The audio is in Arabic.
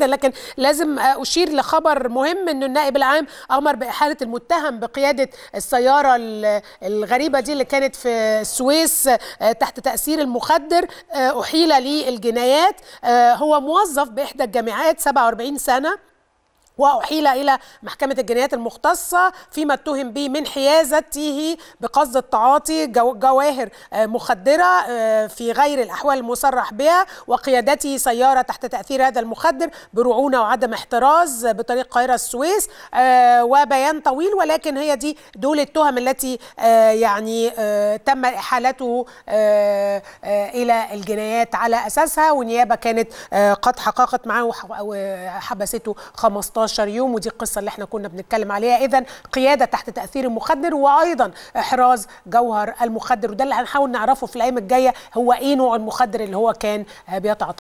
لكن لازم اشير لخبر مهم انه النائب العام امر باحاله المتهم بقياده السياره الغريبه دي اللي كانت في السويس آه، تحت تاثير المخدر آه، احيل للجنايات آه، هو موظف باحدى الجامعات 47 سنه وأحيل إلى محكمة الجنايات المختصة فيما اتهم به من حيازته بقصد التعاطي جواهر آه، مخدرة آه، في غير الأحوال المصرح بها وقيادته سيارة تحت تأثير هذا المخدر برعونة وعدم احتراز بطريق قاهرة السويس آه، وبيان طويل ولكن هي دي دول التهم التي يعني تم إحالته إلى الجنايات على أساسها والنيابة كانت قد حققت معه وحبسته 15 12 يوم ودي القصه اللي احنا كنا بنتكلم عليها اذا قياده تحت تاثير المخدر وايضا احراز جوهر المخدر وده اللي هنحاول نعرفه في الايام الجايه هو ايه نوع المخدر اللي هو كان بيتعاطى